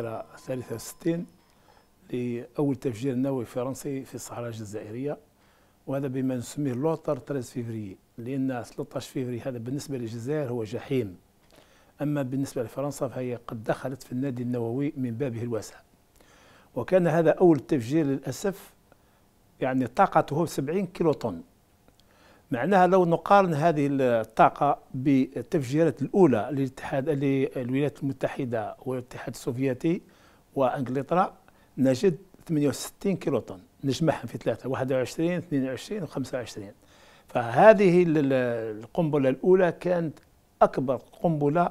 الذكرى 63 لأول تفجير نووي فرنسي في الصحراء الجزائرية وهذا بما نسميه لوتر 13 فيفري لأن 13 فيفري هذا بالنسبة للجزائر هو جحيم أما بالنسبة لفرنسا فهي قد دخلت في النادي النووي من بابه الواسع وكان هذا أول تفجير للأسف يعني طاقته 70 كيلو طن معناها لو نقارن هذه الطاقة بالتفجيرات الأولى للاتحاد للولايات المتحدة والاتحاد السوفيتي وانجلترا نجد 68 كيلو طن نجمعهم في ثلاثة 21 22 و 25 فهذه القنبلة الأولى كانت أكبر قنبلة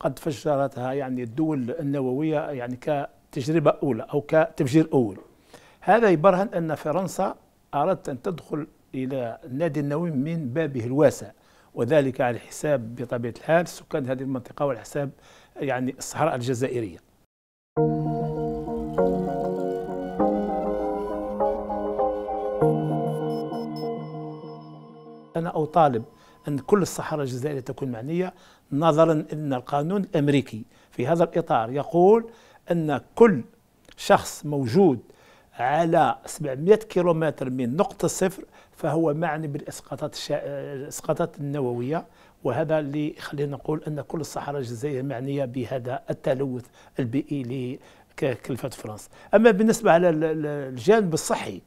قد فجرتها يعني الدول النووية يعني كتجربة أولى أو كتفجير أول هذا يبرهن أن فرنسا أردت أن تدخل إلى النادي النووي من بابه الواسع وذلك على حساب بطبيعة الحال سكان هذه المنطقة وعلى حساب يعني الصحراء الجزائرية أنا أطالب أن كل الصحراء الجزائرية تكون معنية نظرا أن القانون الأمريكي في هذا الإطار يقول أن كل شخص موجود على 700 كيلومتر من نقطة الصفر فهو معني بالإسقاطات الشا... الإسقاطات النووية وهذا اللي خلينا نقول أن كل الصحراء الجزائرية معنية بهذا التلوث البيئي لكلفة فرنسا أما بالنسبة على الجانب الصحي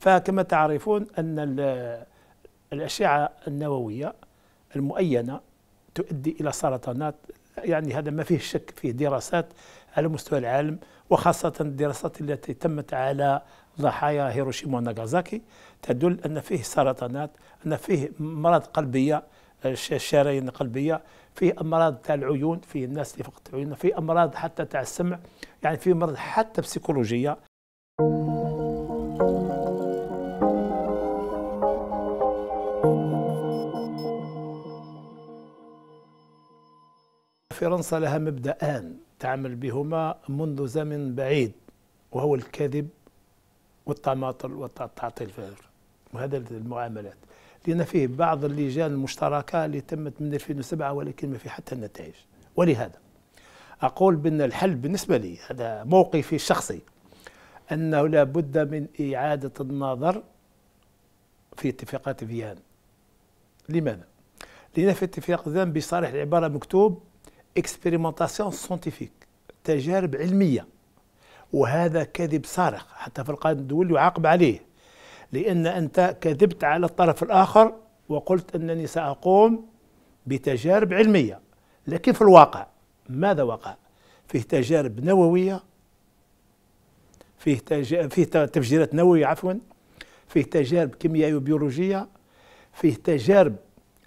فكما تعرفون أن الأشعة النووية المؤينة تؤدي إلى سرطانات يعني هذا ما فيه شك فيه دراسات على مستوى العالم وخاصة الدراسات التي تمت على ضحايا هيروشيما وناغازاكي تدل أن فيه سرطانات أن فيه مرض قلبية الشرايين القلبية فيه أمراض تاع العيون فيه الناس اللي فقدت عيونها فيه أمراض حتى تاع السمع يعني فيه مرض حتى بسيكولوجية فرنسا لها مبدأان تعمل بهما منذ زمن بعيد وهو الكذب والتماطل والتعطيل وهذا المعاملات لأن فيه بعض اللجان المشتركة اللي تمت من 2007 ولكن ما في حتى النتائج ولهذا أقول بأن الحل بالنسبة لي هذا موقفي الشخصي أنه لا بد من إعادة النظر في اتفاقات فيان لماذا؟ لأن في اتفاق فيان بصريح العبارة مكتوب اكسبيريمونتاسيون سونتيفيك تجارب علميه وهذا كذب صارخ حتى في القانون الدولي يعاقب عليه لان انت كذبت على الطرف الاخر وقلت انني ساقوم بتجارب علميه لكن في الواقع ماذا وقع؟ فيه تجارب نوويه فيه تج... فيه تفجيرات نوويه عفوا فيه تجارب كيميائيه وبيولوجيه فيه تجارب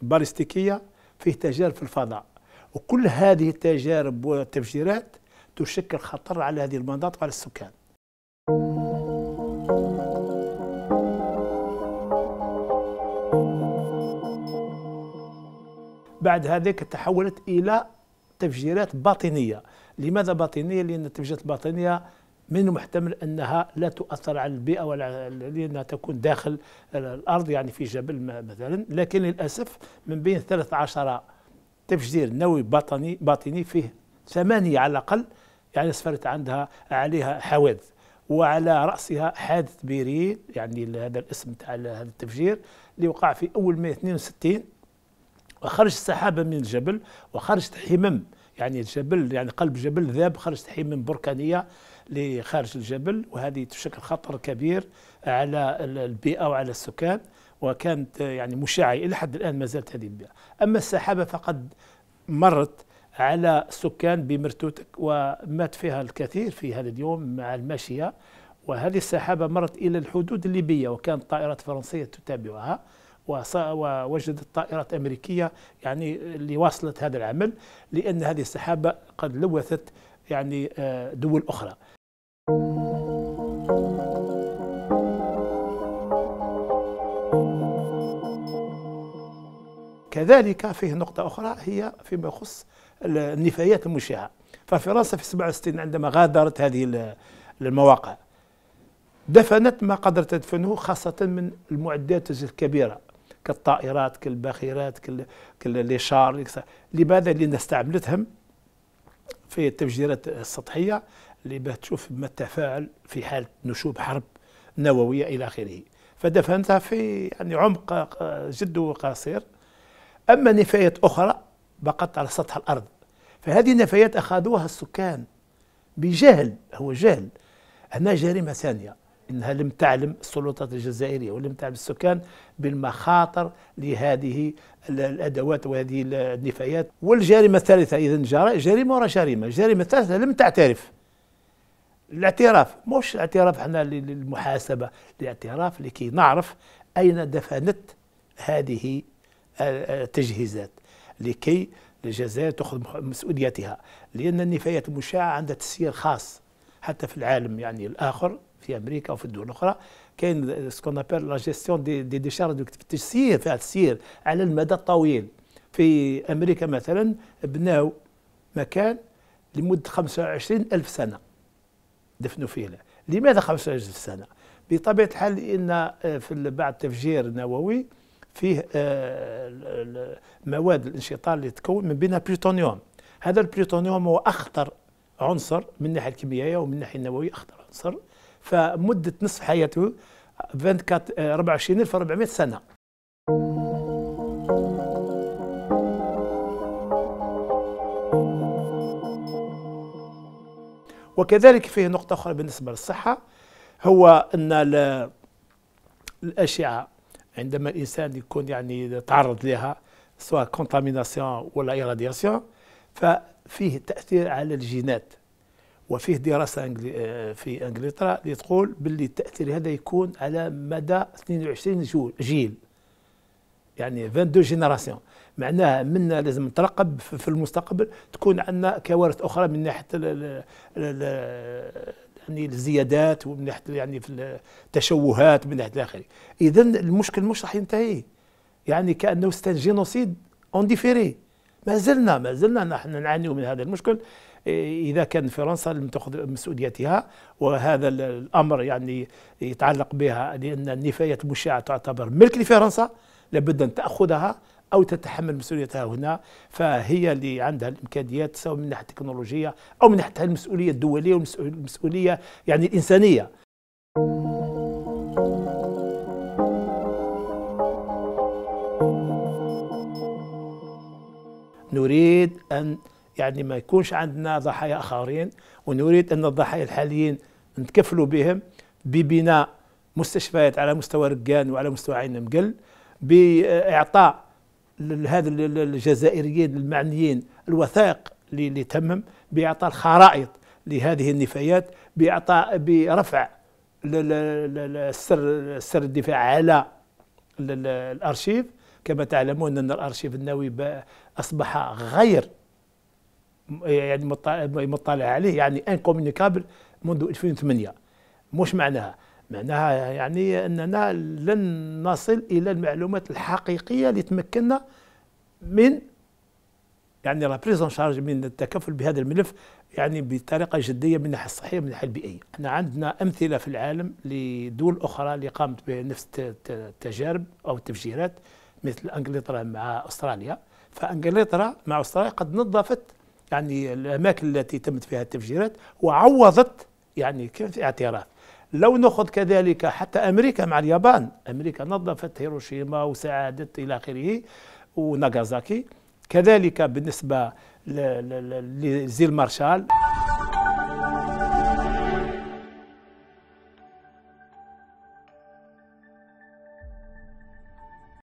باليستيكيه فيه تجارب في الفضاء وكل هذه التجارب والتفجيرات تشكل خطر على هذه المناطق وعلى السكان بعد هذاك تحولت الى تفجيرات باطنيه لماذا باطنيه لان التفجيرات الباطنيه من المحتمل انها لا تؤثر على البيئه ولا لانها تكون داخل الارض يعني في جبل مثلا لكن للاسف من بين 13 تفجير نووي باطني باطني فيه ثمانية على الأقل يعني سفرت عندها عليها حوادث وعلى رأسها حادث بيرين يعني هذا الاسم تاع هذا التفجير اللي وقع في أول 162 وخرجت سحابة من الجبل وخرجت حمم يعني الجبل يعني قلب جبل ذاب خرجت حمم بركانية لخارج الجبل وهذه تشكل خطر كبير على البيئة وعلى السكان وكانت يعني مشعة إلى حد الآن ما زالت هذه البيئة أما السحابة فقد مرت على السكان بمرتوتك ومات فيها الكثير في هذا اليوم مع الماشية وهذه السحابة مرت إلى الحدود الليبية وكانت طائرات فرنسية تتابعها ووجدت طائرات أمريكية يعني اللي واصلت هذا العمل لأن هذه السحابة قد لوثت يعني آه، دول أخرى كذلك فيه نقطة أخرى هي فيما يخص النفايات المشعة ففرنسا في 67 عندما غادرت هذه المواقع دفنت ما قدرت تدفنه خاصة من المعدات الكبيرة كالطائرات كالباخرات كالليشار لماذا؟ لأن استعملتهم في التفجيرات السطحية اللي باه تشوف ما التفاعل في حالة نشوب حرب نووية إلى آخره فدفنتها في يعني عمق آه، جد قصير أما نفايات أخرى بقت على سطح الأرض فهذه النفايات أخذوها السكان بجهل هو جهل هنا جريمة ثانية إنها لم تعلم السلطات الجزائرية ولم تعلم السكان بالمخاطر لهذه الأدوات وهذه النفايات والجريمة الثالثة إذا جريمة ورا جريمة الجريمة الثالثة لم تعترف الاعتراف مش اعتراف احنا للمحاسبة الاعتراف لكي نعرف أين دفنت هذه تجهيزات لكي الجزائر تأخذ مسؤوليتها لأن النفايات المشعة عندها تسيير خاص حتى في العالم يعني الآخر في أمريكا وفي الدول الأخرى كاين سكون ابل لا جيستيون دي دي ديشارج التسيير فيها تسيير على المدى الطويل في أمريكا مثلا بناو مكان لمدة 25 ألف سنة دفنوا فيه له. لماذا 25 ألف سنة؟ بطبيعة الحال ان آه، في بعد التفجير النووي فيه آه، مواد الانشطار اللي تتكون من بينها بلوتونيوم هذا البلوتونيوم هو اخطر عنصر من الناحيه الكيميائيه ومن الناحيه النوويه اخطر عنصر فمده نصف حياته 24 24400 آه، سنه وكذلك فيه نقطة أخرى بالنسبة للصحة هو أن الأشعة عندما الانسان يكون يعني تعرض لها سواء كونتاميناسيون ولا ايراديسيون ففيه تاثير على الجينات وفيه دراسه آه، في انجلترا اللي تقول باللي التاثير هذا يكون على مدى 22 جول جيل يعني 22 جينيراسيون معناها منا لازم نترقب في المستقبل تكون عندنا كوارث اخرى من ناحيه يعني الزيادات ومن ناحيه يعني في التشوهات من ناحيه الاخر اذا المشكل مش راح ينتهي يعني كانه ستان جينوسيد اون ديفيري ما زلنا ما زلنا نحن نعاني من هذا المشكل إيه، اذا كان فرنسا لم تاخذ مسؤوليتها وهذا الامر يعني يتعلق بها لان النفايات المشعه تعتبر ملك لفرنسا لابد ان تاخذها أو تتحمل مسؤوليتها هنا فهي اللي عندها الإمكانيات سواء من ناحية التكنولوجية أو من ناحية المسؤولية الدولية والمسؤولية يعني الإنسانية نريد أن يعني ما يكونش عندنا ضحايا آخرين ونريد أن الضحايا الحاليين نتكفلوا بهم ببناء مستشفيات على مستوى رقان وعلى مستوى عين مقل بإعطاء لهذا الجزائريين المعنيين الوثائق اللي تمم باعطاء الخرائط لهذه النفايات باعطاء برفع السر السر الدفاع على الارشيف كما تعلمون ان الارشيف النووي اصبح غير يعني مطلع عليه يعني انكومينيكابل منذ 2008 مش معناها معناها يعني أننا لن نصل إلى المعلومات الحقيقية اللي تمكننا من يعني لا بريزون شارج من التكفل بهذا الملف يعني بطريقه جديه من الناحيه الصحيه ومن الناحيه البيئيه. احنا عندنا امثله في العالم لدول اخرى اللي قامت بنفس التجارب او التفجيرات مثل انجلترا مع استراليا فانجلترا مع استراليا قد نظفت يعني الاماكن التي تمت فيها التفجيرات وعوضت يعني كيف اعتراف لو نأخذ كذلك حتى أمريكا مع اليابان أمريكا نظفت هيروشيما وساعدت إلى آخره وناغازاكي كذلك بالنسبة لزيل مارشال